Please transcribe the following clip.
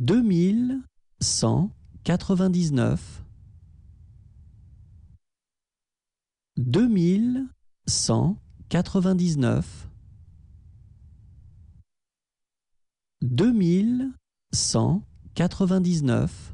deux mille cent quatre-vingt-dix-neuf deux mille cent quatre-vingt-dix-neuf deux mille cent quatre-vingt-dix-neuf